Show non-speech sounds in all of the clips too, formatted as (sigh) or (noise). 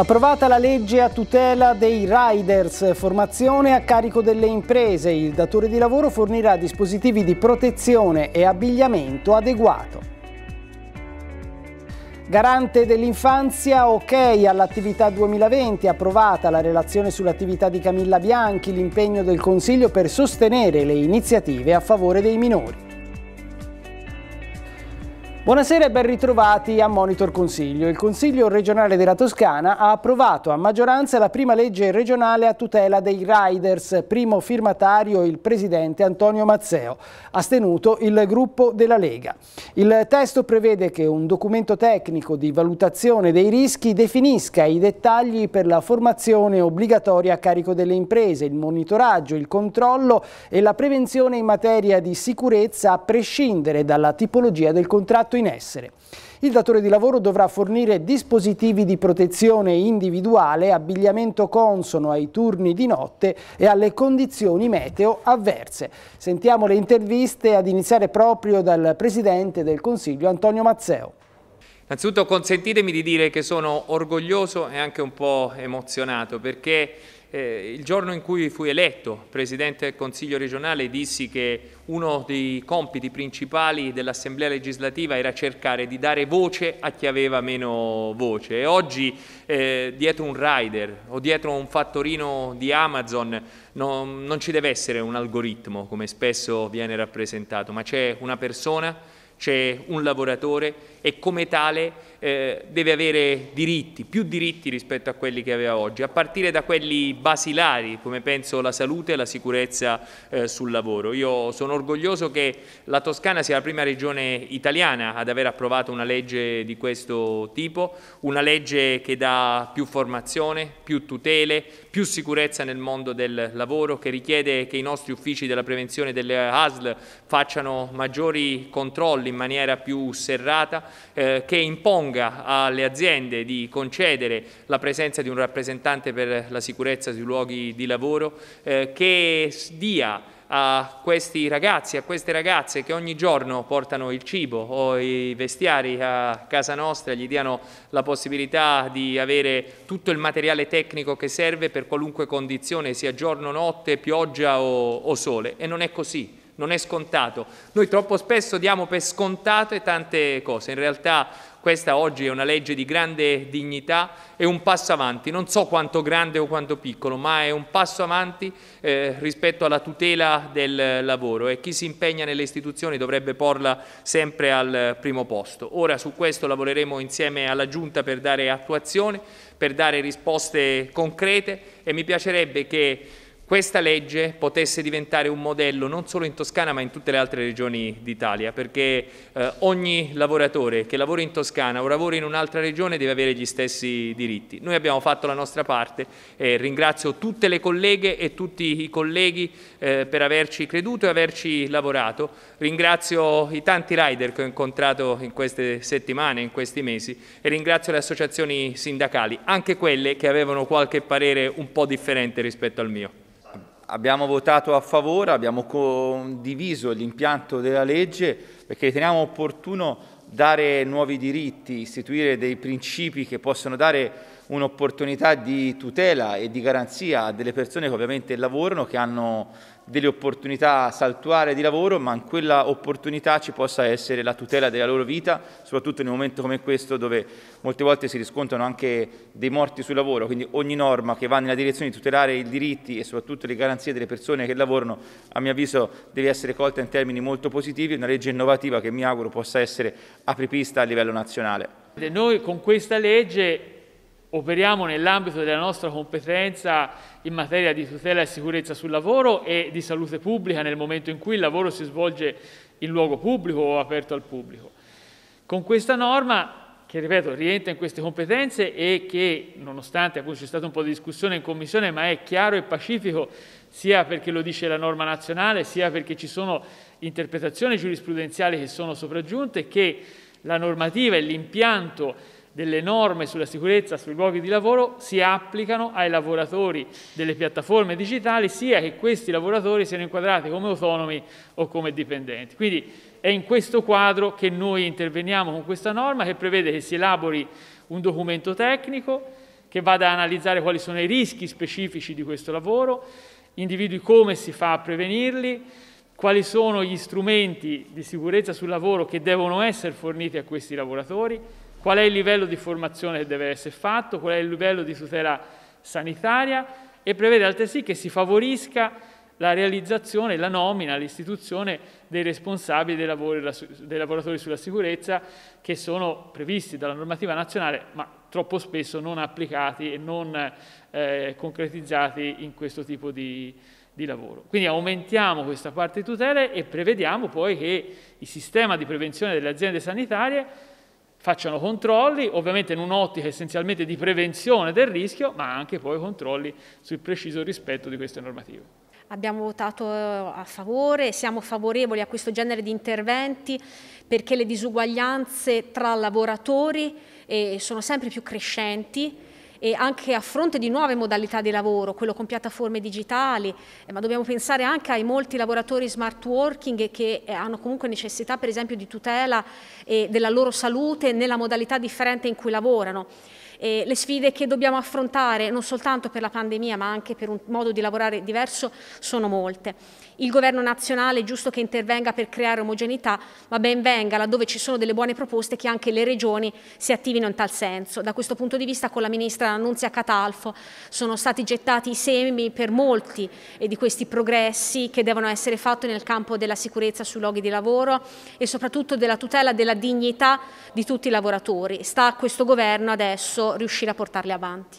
Approvata la legge a tutela dei riders, formazione a carico delle imprese, il datore di lavoro fornirà dispositivi di protezione e abbigliamento adeguato. Garante dell'infanzia, ok all'attività 2020, approvata la relazione sull'attività di Camilla Bianchi, l'impegno del Consiglio per sostenere le iniziative a favore dei minori. Buonasera e ben ritrovati a Monitor Consiglio. Il Consiglio regionale della Toscana ha approvato a maggioranza la prima legge regionale a tutela dei riders, primo firmatario il presidente Antonio Mazzeo, astenuto il gruppo della Lega. Il testo prevede che un documento tecnico di valutazione dei rischi definisca i dettagli per la formazione obbligatoria a carico delle imprese, il monitoraggio, il controllo e la prevenzione in materia di sicurezza a prescindere dalla tipologia del contratto fatto in essere. Il datore di lavoro dovrà fornire dispositivi di protezione individuale, abbigliamento consono ai turni di notte e alle condizioni meteo avverse. Sentiamo le interviste ad iniziare proprio dal Presidente del Consiglio Antonio Mazzeo. Innanzitutto consentitemi di dire che sono orgoglioso e anche un po' emozionato perché eh, il giorno in cui fui eletto Presidente del Consiglio regionale dissi che uno dei compiti principali dell'Assemblea legislativa era cercare di dare voce a chi aveva meno voce e oggi eh, dietro un rider o dietro un fattorino di Amazon no, non ci deve essere un algoritmo come spesso viene rappresentato, ma c'è una persona, c'è un lavoratore e come tale eh, deve avere diritti, più diritti rispetto a quelli che aveva oggi, a partire da quelli basilari come penso la salute e la sicurezza eh, sul lavoro. Io sono orgoglioso che la Toscana sia la prima regione italiana ad aver approvato una legge di questo tipo, una legge che dà più formazione, più tutele, più sicurezza nel mondo del lavoro, che richiede che i nostri uffici della prevenzione delle ASL facciano maggiori controlli in maniera più serrata, eh, che imponga alle aziende di concedere la presenza di un rappresentante per la sicurezza sui luoghi di lavoro, eh, che dia a questi ragazzi, a queste ragazze che ogni giorno portano il cibo o i vestiari a casa nostra, gli diano la possibilità di avere tutto il materiale tecnico che serve per qualunque condizione, sia giorno, notte, pioggia o, o sole. E non è così non è scontato. Noi troppo spesso diamo per scontate tante cose, in realtà questa oggi è una legge di grande dignità, e un passo avanti, non so quanto grande o quanto piccolo, ma è un passo avanti eh, rispetto alla tutela del lavoro e chi si impegna nelle istituzioni dovrebbe porla sempre al primo posto. Ora su questo lavoreremo insieme alla Giunta per dare attuazione, per dare risposte concrete e mi piacerebbe che questa legge potesse diventare un modello non solo in Toscana ma in tutte le altre regioni d'Italia, perché eh, ogni lavoratore che lavora in Toscana o lavora in un'altra regione deve avere gli stessi diritti. Noi abbiamo fatto la nostra parte e ringrazio tutte le colleghe e tutti i colleghi eh, per averci creduto e averci lavorato. Ringrazio i tanti rider che ho incontrato in queste settimane, in questi mesi e ringrazio le associazioni sindacali, anche quelle che avevano qualche parere un po' differente rispetto al mio abbiamo votato a favore, abbiamo condiviso l'impianto della legge perché riteniamo opportuno dare nuovi diritti, istituire dei principi che possono dare un'opportunità di tutela e di garanzia a delle persone che ovviamente lavorano, che hanno delle opportunità saltuarie di lavoro, ma in quella opportunità ci possa essere la tutela della loro vita, soprattutto in un momento come questo dove molte volte si riscontrano anche dei morti sul lavoro, quindi ogni norma che va nella direzione di tutelare i diritti e soprattutto le garanzie delle persone che lavorano, a mio avviso deve essere colta in termini molto positivi, una legge innovativa che mi auguro possa essere apripista a livello nazionale. Noi con questa legge operiamo nell'ambito della nostra competenza in materia di tutela e sicurezza sul lavoro e di salute pubblica nel momento in cui il lavoro si svolge in luogo pubblico o aperto al pubblico. Con questa norma che ripeto rientra in queste competenze e che nonostante appunto c'è stata un po' di discussione in commissione ma è chiaro e pacifico sia perché lo dice la norma nazionale sia perché ci sono interpretazioni giurisprudenziali che sono sopraggiunte che la normativa e l'impianto delle norme sulla sicurezza sui luoghi di lavoro si applicano ai lavoratori delle piattaforme digitali, sia che questi lavoratori siano inquadrati come autonomi o come dipendenti. Quindi è in questo quadro che noi interveniamo con questa norma che prevede che si elabori un documento tecnico che vada ad analizzare quali sono i rischi specifici di questo lavoro, individui come si fa a prevenirli, quali sono gli strumenti di sicurezza sul lavoro che devono essere forniti a questi lavoratori, qual è il livello di formazione che deve essere fatto, qual è il livello di tutela sanitaria e prevede altresì che si favorisca la realizzazione, la nomina, l'istituzione dei responsabili dei, lavori, dei lavoratori sulla sicurezza che sono previsti dalla normativa nazionale ma troppo spesso non applicati e non eh, concretizzati in questo tipo di, di lavoro. Quindi aumentiamo questa parte di tutele e prevediamo poi che il sistema di prevenzione delle aziende sanitarie facciano controlli, ovviamente in un'ottica essenzialmente di prevenzione del rischio, ma anche poi controlli sul preciso rispetto di queste normative. Abbiamo votato eh, a favore, siamo favorevoli a questo genere di interventi perché le disuguaglianze tra lavoratori eh, sono sempre più crescenti e anche a fronte di nuove modalità di lavoro, quello con piattaforme digitali, eh, ma dobbiamo pensare anche ai molti lavoratori smart working che eh, hanno comunque necessità per esempio di tutela eh, della loro salute nella modalità differente in cui lavorano eh, le sfide che dobbiamo affrontare non soltanto per la pandemia ma anche per un modo di lavorare diverso sono molte. Il governo nazionale è giusto che intervenga per creare omogeneità ma ben venga laddove ci sono delle buone proposte che anche le regioni si attivino in tal senso. Da questo punto di vista con la ministra Annunzia Catalfo sono stati gettati i semi per molti eh, di questi progressi che devono essere fatti nel campo della sicurezza sui luoghi di lavoro e soprattutto della tutela della dignità di tutti i lavoratori. Sta a questo governo adesso riuscire a portarle avanti?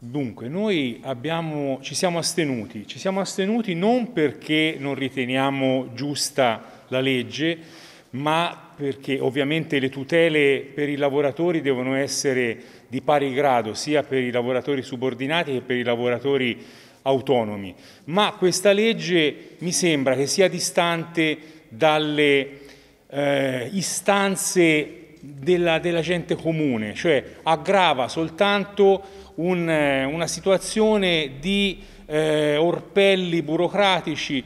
Dunque, noi abbiamo, ci siamo astenuti, ci siamo astenuti non perché non riteniamo giusta la legge, ma perché ovviamente le tutele per i lavoratori devono essere di pari grado sia per i lavoratori subordinati che per i lavoratori autonomi. Ma questa legge mi sembra che sia distante dalle eh, istanze della, della gente comune, cioè aggrava soltanto un, eh, una situazione di eh, orpelli burocratici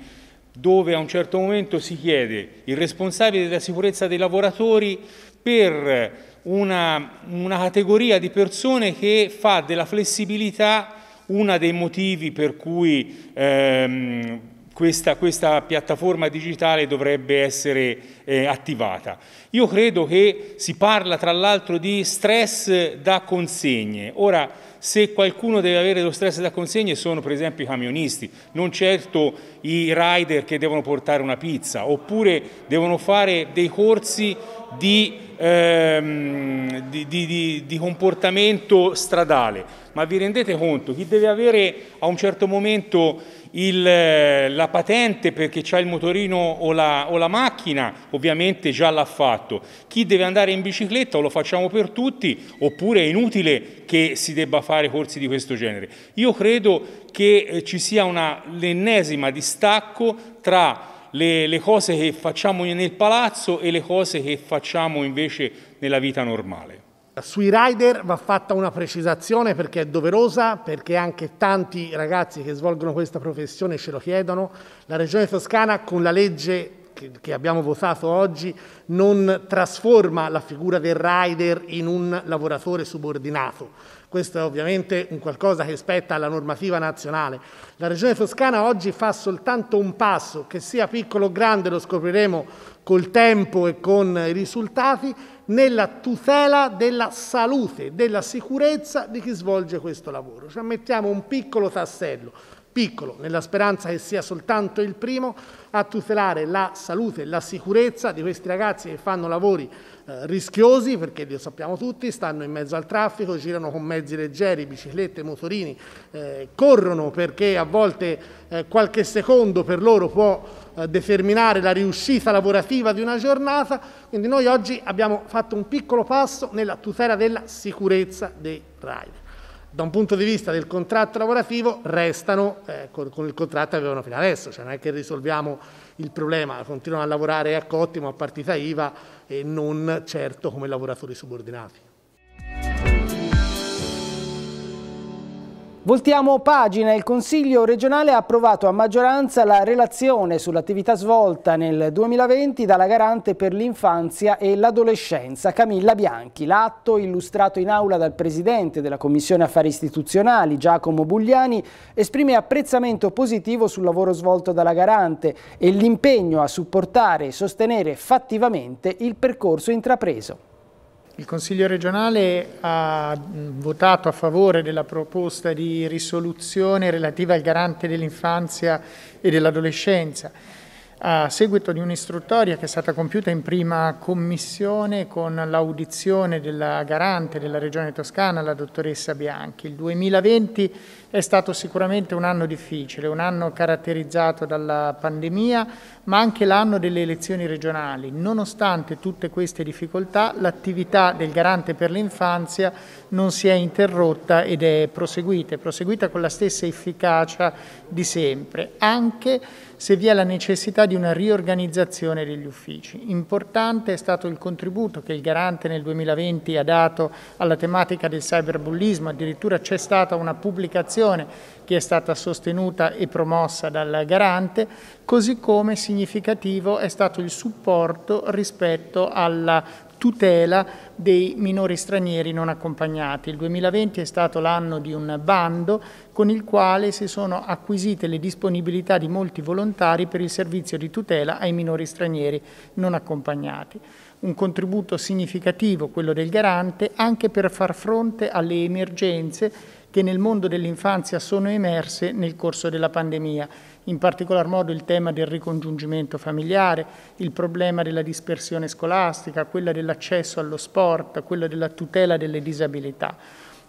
dove a un certo momento si chiede il responsabile della sicurezza dei lavoratori per una, una categoria di persone che fa della flessibilità uno dei motivi per cui ehm, questa, questa, piattaforma digitale dovrebbe essere eh, attivata. Io credo che si parla tra l'altro di stress da consegne. Ora, se qualcuno deve avere lo stress da consegne sono per esempio i camionisti, non certo i rider che devono portare una pizza, oppure devono fare dei corsi di ehm, di, di, di, comportamento stradale, ma vi rendete conto, chi deve avere a un certo momento il, eh, la patente perché ha il motorino o la, o la macchina, ovviamente già l'ha fatto, chi deve andare in bicicletta o lo facciamo per tutti, oppure è inutile che si debba fare corsi di questo genere. Io credo che eh, ci sia l'ennesima distacco tra le, le cose che facciamo nel palazzo e le cose che facciamo invece nella vita normale. Sui rider va fatta una precisazione perché è doverosa, perché anche tanti ragazzi che svolgono questa professione ce lo chiedono. La Regione Toscana con la legge che abbiamo votato oggi non trasforma la figura del rider in un lavoratore subordinato questo è ovviamente un qualcosa che spetta alla normativa nazionale. La Regione Toscana oggi fa soltanto un passo, che sia piccolo o grande, lo scopriremo col tempo e con i risultati, nella tutela della salute, della sicurezza di chi svolge questo lavoro. Cioè mettiamo un piccolo tassello, piccolo, nella speranza che sia soltanto il primo, a tutelare la salute e la sicurezza di questi ragazzi che fanno lavori eh, rischiosi perché lo sappiamo tutti, stanno in mezzo al traffico, girano con mezzi leggeri, biciclette, motorini, eh, corrono perché a volte eh, qualche secondo per loro può eh, determinare la riuscita lavorativa di una giornata, quindi noi oggi abbiamo fatto un piccolo passo nella tutela della sicurezza dei rider da un punto di vista del contratto lavorativo restano eh, con il contratto che avevano fino adesso, cioè non è che risolviamo il problema, continuano a lavorare a cottimo, a partita IVA, e non certo come lavoratori subordinati. Voltiamo pagina. Il Consiglio regionale ha approvato a maggioranza la relazione sull'attività svolta nel 2020 dalla garante per l'infanzia e l'adolescenza Camilla Bianchi. L'atto illustrato in aula dal presidente della Commissione Affari Istituzionali Giacomo Bugliani esprime apprezzamento positivo sul lavoro svolto dalla garante e l'impegno a supportare e sostenere fattivamente il percorso intrapreso. Il Consiglio regionale ha mm, votato a favore della proposta di risoluzione relativa al garante dell'infanzia e dell'adolescenza a seguito di un'istruttoria che è stata compiuta in prima commissione con l'audizione della garante della Regione Toscana, la dottoressa Bianchi. Il 2020 è stato sicuramente un anno difficile, un anno caratterizzato dalla pandemia, ma anche l'anno delle elezioni regionali. Nonostante tutte queste difficoltà, l'attività del garante per l'infanzia non si è interrotta ed è proseguita, è proseguita con la stessa efficacia di sempre, anche se vi è la necessità di una riorganizzazione degli uffici. Importante è stato il contributo che il Garante nel 2020 ha dato alla tematica del cyberbullismo, addirittura c'è stata una pubblicazione che è stata sostenuta e promossa dal Garante, così come significativo è stato il supporto rispetto alla tutela dei minori stranieri non accompagnati. Il 2020 è stato l'anno di un bando con il quale si sono acquisite le disponibilità di molti volontari per il servizio di tutela ai minori stranieri non accompagnati. Un contributo significativo, quello del garante, anche per far fronte alle emergenze che nel mondo dell'infanzia sono emerse nel corso della pandemia in particolar modo il tema del ricongiungimento familiare, il problema della dispersione scolastica, quella dell'accesso allo sport, quella della tutela delle disabilità.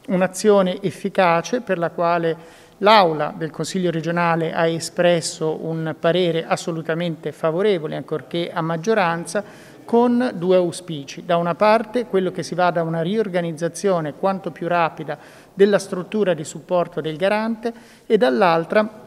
Un'azione efficace per la quale l'Aula del Consiglio regionale ha espresso un parere assolutamente favorevole, ancorché a maggioranza, con due auspici. Da una parte quello che si vada a una riorganizzazione quanto più rapida della struttura di supporto del garante e dall'altra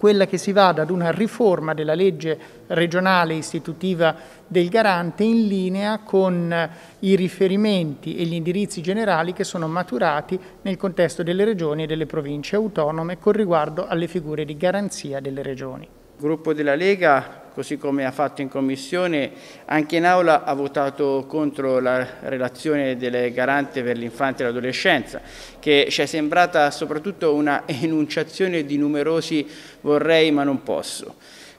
quella che si vada ad una riforma della legge regionale istitutiva del garante in linea con eh, i riferimenti e gli indirizzi generali che sono maturati nel contesto delle regioni e delle province autonome con riguardo alle figure di garanzia delle regioni. Il gruppo della Lega così come ha fatto in Commissione, anche in Aula ha votato contro la relazione del Garante per l'infanzia e l'adolescenza, che ci è sembrata soprattutto una (laughs) enunciazione di numerosi vorrei ma non posso.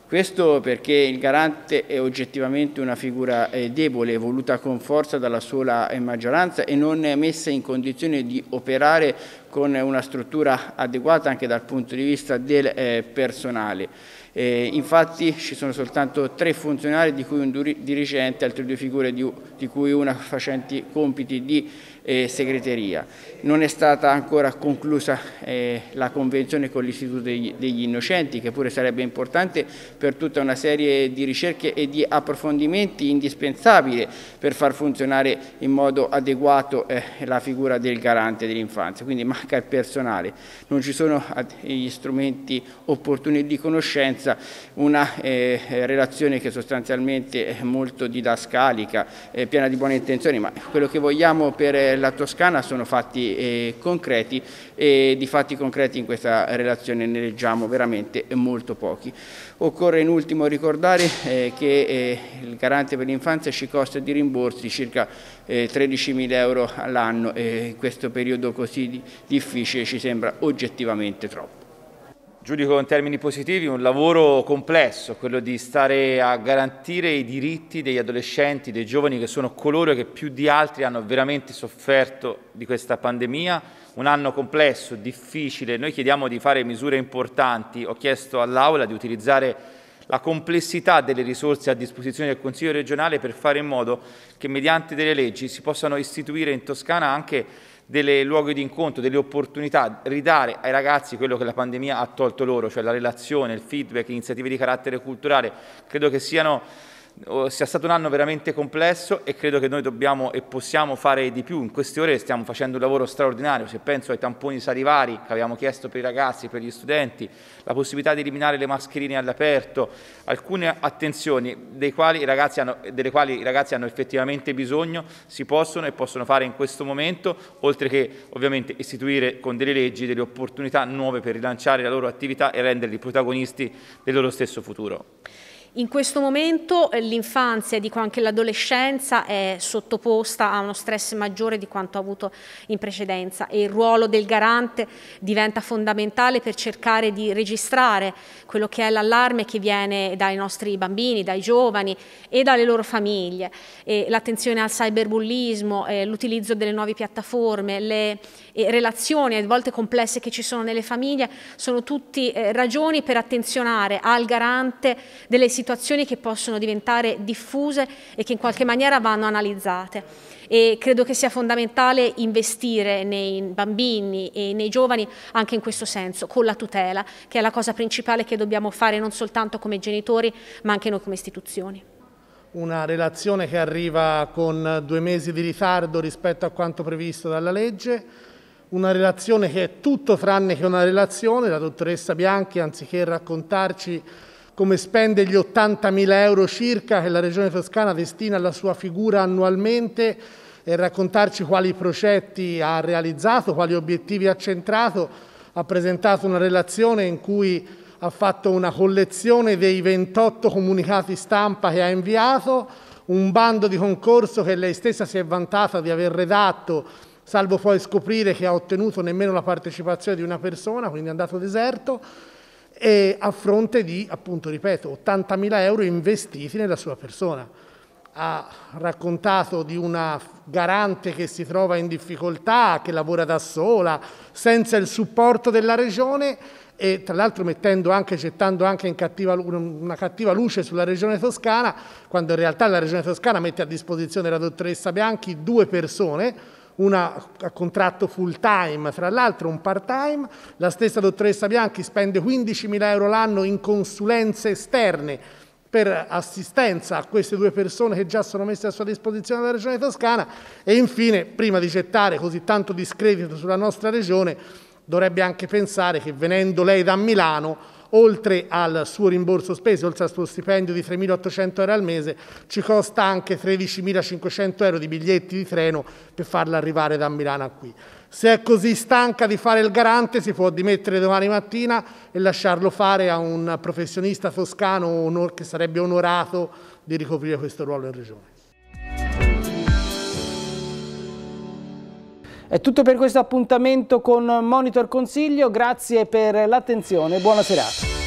Questo perché il garante è oggettivamente una figura eh, debole, voluta con forza dalla sola eh, maggioranza e non è messa in condizione di operare con una struttura adeguata anche dal punto di vista del eh, personale. Eh, infatti ci sono soltanto tre funzionari di cui un dirigente, altre due figure di, di cui una facenti compiti di eh, segreteria. Non è stata ancora conclusa eh, la convenzione con l'Istituto degli, degli, Innocenti che pure sarebbe importante per tutta una serie di ricerche e di approfondimenti indispensabili per far funzionare in modo adeguato eh, la figura del garante dell'infanzia, quindi manca il personale, non ci sono gli strumenti opportuni di conoscenza conferenza una eh, eh, relazione che sostanzialmente è molto didascalica, eh, piena di buone intenzioni, ma quello che vogliamo per eh, la Toscana sono fatti eh, concreti e di fatti concreti in questa relazione ne leggiamo veramente molto pochi. Occorre in ultimo ricordare eh, che il garante per l'infanzia ci costa di rimborsi circa 13.000 euro all'anno e in questo periodo così difficile ci sembra oggettivamente troppo giudico in termini positivi un lavoro complesso, quello di stare a garantire i diritti degli adolescenti, dei giovani che sono coloro che più di altri hanno veramente sofferto di questa pandemia. Un anno complesso, difficile, noi chiediamo di fare misure importanti, ho chiesto all'Aula di utilizzare la complessità delle risorse a disposizione del Consiglio regionale per fare in modo che mediante delle leggi si possano istituire in Toscana anche delle luoghi di incontro, delle opportunità, ridare ai ragazzi quello che la pandemia ha tolto loro, cioè la relazione, il feedback, iniziative di carattere culturale, credo che siano sia stato un anno veramente complesso e credo che noi dobbiamo e possiamo fare di più. In queste ore stiamo facendo un lavoro straordinario, se penso ai tamponi salivari che abbiamo chiesto per i ragazzi, per gli studenti, la possibilità di eliminare le mascherine all'aperto, alcune attenzioni delle quali i ragazzi hanno, i ragazzi hanno effettivamente bisogno, si possono e possono fare in questo momento, oltre che ovviamente istituire con delle leggi delle opportunità nuove per rilanciare la loro attività e renderli protagonisti del loro stesso futuro. In questo momento eh, l'infanzia, e dico anche l'adolescenza, è sottoposta a uno stress maggiore di quanto ha avuto in precedenza e il ruolo del garante diventa fondamentale per cercare di registrare quello che è l'allarme che viene dai nostri bambini, dai giovani e dalle loro famiglie. l'attenzione al cyberbullismo, eh, l'utilizzo delle nuove piattaforme, le eh, relazioni a volte complesse che ci sono nelle famiglie sono tutte ragioni per attenzionare al garante delle situazioni situazioni che possono diventare diffuse e che in qualche maniera vanno analizzate. E credo che sia fondamentale investire nei bambini e nei giovani anche in questo senso, con la tutela, che è la cosa principale che dobbiamo fare non soltanto come genitori, ma anche noi come istituzioni una relazione che arriva con due mesi di ritardo rispetto a quanto previsto dalla legge, una relazione che è tutto tranne che una relazione, la dottoressa Bianchi anziché raccontarci come spende gli 80.000 euro circa che la Regione Toscana destina alla sua figura annualmente e raccontarci quali progetti ha realizzato, quali obiettivi ha centrato. Ha presentato una relazione in cui ha fatto una collezione dei 28 comunicati stampa che ha inviato, un bando di concorso che lei stessa si è vantata di aver redatto, salvo poi scoprire che ha ottenuto nemmeno la partecipazione di una persona, quindi è andato deserto e a fronte di, appunto, ripeto, 80.000 euro investiti nella sua persona. Ha raccontato di una garante che si trova in difficoltà, che lavora da sola, senza il supporto della regione e tra l'altro mettendo anche, gettando anche cattiva, una cattiva luce sulla regione toscana, quando in realtà la regione toscana mette a disposizione la dottoressa Bianchi due persone, una a contratto full time, fra l'altro un part time. La stessa dottoressa Bianchi spende 15.000 euro l'anno in consulenze esterne per assistenza a queste due persone che già sono messe a sua disposizione dalla Regione Toscana e infine, prima di gettare così tanto discredito sulla nostra Regione, dovrebbe anche pensare che venendo lei da Milano oltre al suo rimborso spese, oltre al suo stipendio di 3.800 euro al mese, ci costa anche 13.500 euro di biglietti di treno per farla arrivare da Milano a qui. Se è così stanca di fare il garante si può dimettere domani mattina e lasciarlo fare a un professionista toscano che sarebbe onorato di ricoprire questo ruolo in regione. È tutto per questo appuntamento con Monitor Consiglio, grazie per l'attenzione e buona serata.